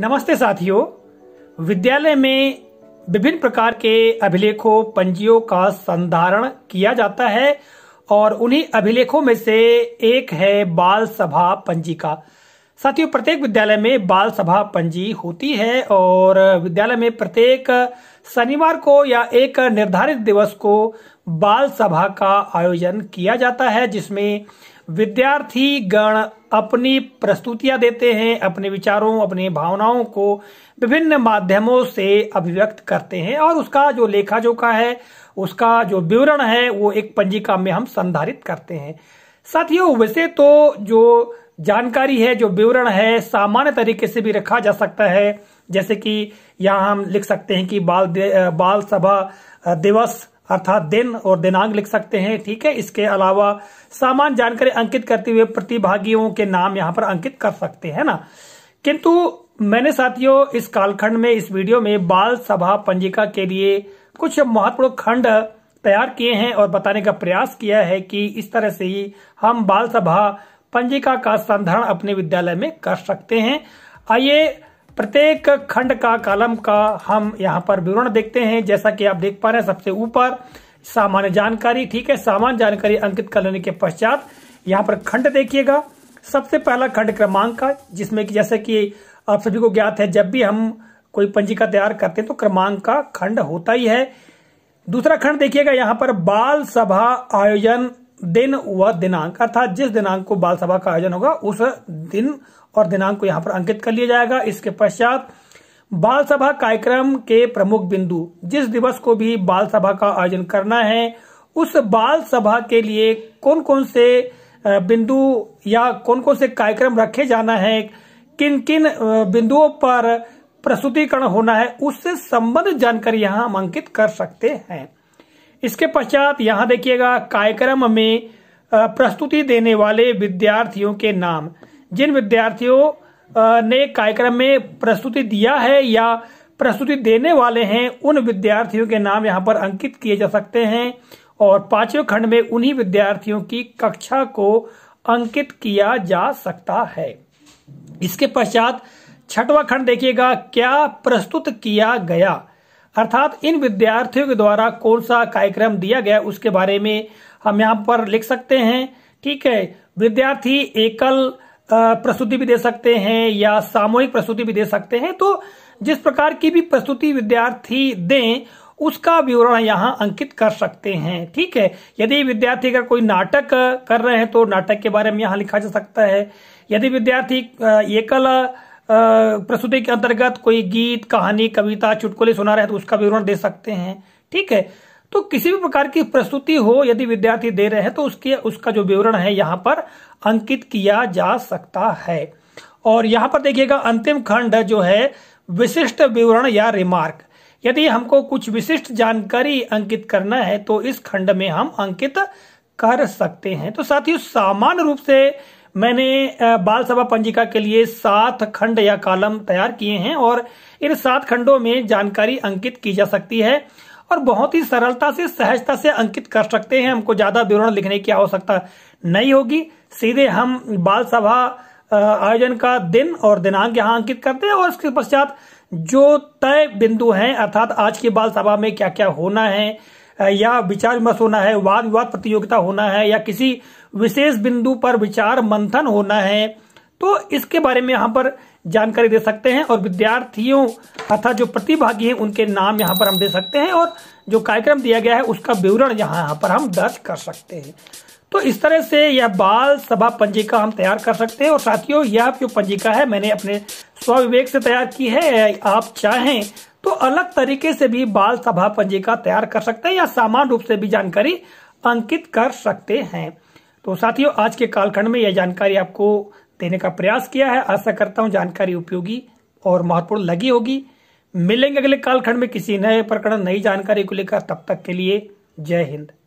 नमस्ते साथियों विद्यालय में विभिन्न प्रकार के अभिलेखों पंजियों का संधारण किया जाता है और उन्हीं अभिलेखों में से एक है बाल सभा पंजी का साथियों प्रत्येक विद्यालय में बाल सभा पंजी होती है और विद्यालय में प्रत्येक शनिवार को या एक निर्धारित दिवस को बाल सभा का आयोजन किया जाता है जिसमें विद्यार्थी गण अपनी प्रस्तुतियां देते हैं अपने विचारों अपनी भावनाओं को विभिन्न माध्यमों से अभिव्यक्त करते हैं और उसका जो लेखा जोखा है उसका जो विवरण है वो एक पंजिका में हम संधारित करते हैं साथियों वैसे तो जो जानकारी है जो विवरण है सामान्य तरीके से भी रखा जा सकता है जैसे कि यहाँ हम लिख सकते हैं कि बाल बाल सभा दिवस अर्थात दिन और दिनांक लिख सकते हैं ठीक है इसके अलावा सामान्य जानकारी अंकित करते हुए प्रतिभागियों के नाम यहाँ पर अंकित कर सकते हैं ना किंतु मैंने साथियों इस कालखंड में इस वीडियो में बाल सभा पंजिका के लिए कुछ महत्वपूर्ण खंड तैयार किए हैं और बताने का प्रयास किया है कि इस तरह से ही हम बाल सभा पंजिका का संधारण अपने विद्यालय में कर सकते हैं आइए प्रत्येक खंड का कालम का हम यहाँ पर विवरण देखते हैं जैसा कि आप देख पा रहे हैं सबसे ऊपर सामान्य जानकारी ठीक है सामान्य जानकारी अंकित कर लेने के पश्चात यहाँ पर खंड देखिएगा सबसे पहला खंड क्रमांक का जिसमें कि जैसे कि आप सभी को ज्ञात है जब भी हम कोई पंजिका तैयार करते हैं तो क्रमांक का खंड होता ही है दूसरा खंड देखिएगा यहाँ पर बाल सभा आयोजन दिन व दिनांक अर्थात जिस दिनांक को बाल सभा का आयोजन होगा उस दिन और दिनांक को यहां पर अंकित कर लिया जाएगा इसके पश्चात बाल सभा कार्यक्रम के प्रमुख बिंदु जिस दिवस को भी बाल सभा का आयोजन करना है उस बाल सभा के लिए कौन कौन से बिंदु या कौन कौन से कार्यक्रम रखे जाना है किन किन बिंदुओं पर प्रस्तुतिकरण होना है उससे संबंधित जानकारी यहां हम अंकित कर सकते हैं इसके पश्चात यहां देखिएगा कार्यक्रम में प्रस्तुति देने वाले विद्यार्थियों के नाम जिन विद्यार्थियों ने कार्यक्रम में प्रस्तुति दिया है या प्रस्तुति देने वाले हैं उन विद्यार्थियों के नाम यहाँ पर अंकित किए जा सकते हैं और पांचवें खंड में उन्हीं विद्यार्थियों की कक्षा को अंकित किया जा सकता है इसके पश्चात छठवां खंड देखिएगा क्या प्रस्तुत किया गया अर्थात इन विद्यार्थियों के द्वारा कौन सा कार्यक्रम दिया गया उसके बारे में हम यहाँ पर लिख सकते हैं ठीक है विद्यार्थी एकल प्रस्तुति भी दे सकते हैं या सामूहिक प्रस्तुति भी दे सकते हैं तो जिस प्रकार की भी प्रस्तुति विद्यार्थी दें उसका विवरण यहाँ अंकित कर सकते हैं ठीक है यदि विद्यार्थी अगर कोई नाटक कर रहे हैं तो नाटक के बारे में यहाँ लिखा जा सकता है यदि विद्यार्थी एकल प्रस्तुति के अंतर्गत कोई गीत कहानी कविता चुटकुले सुना रहे हैं तो उसका विवरण दे सकते हैं ठीक है तो किसी भी प्रकार की प्रस्तुति हो यदि विद्यार्थी दे रहे हैं तो उसके उसका जो विवरण है यहाँ पर अंकित किया जा सकता है और यहाँ पर देखिएगा अंतिम खंड जो है विशिष्ट विवरण या रिमार्क यदि हमको कुछ विशिष्ट जानकारी अंकित करना है तो इस खंड में हम अंकित कर सकते हैं तो साथ ही सामान्य रूप से मैंने बाल सभा पंजिका के लिए सात खंड या कॉलम तैयार किए हैं और इन सात खंडों में जानकारी अंकित की जा सकती है और बहुत ही सरलता से सहजता से अंकित कर सकते हैं हमको ज्यादा विवरण लिखने की आवश्यकता नहीं होगी सीधे हम बाल सभा आयोजन का दिन और दिनांक यहाँ अंकित करते हैं और इसके पश्चात जो तय बिंदु हैं अर्थात आज की बाल सभा में क्या क्या होना है या विचार विमर्श होना है वाद विवाद प्रतियोगिता होना है या किसी विशेष बिंदु पर विचार मंथन होना है तो इसके बारे में यहाँ पर जानकारी दे सकते हैं और विद्यार्थियों अर्थात जो प्रतिभागी हैं उनके नाम यहाँ पर हम दे सकते हैं और जो कार्यक्रम दिया गया है उसका विवरण यहाँ पर हम दर्ज कर सकते हैं तो इस तरह से यह बाल सभा पंजिका हम तैयार कर सकते हैं और साथियों यह जो पंजिका है मैंने अपने स्वविवेक से तैयार की है आप चाहें तो अलग तरीके से भी बाल सभा पंजिका तैयार कर सकते हैं या सामान्य रूप से भी जानकारी अंकित कर सकते हैं तो साथियों आज के कालखंड में यह जानकारी आपको देने का प्रयास किया है आशा करता हूं जानकारी उपयोगी और महत्वपूर्ण लगी होगी मिलेंगे अगले कालखंड में किसी नए प्रकरण नई जानकारी को लेकर तब तक के लिए जय हिंद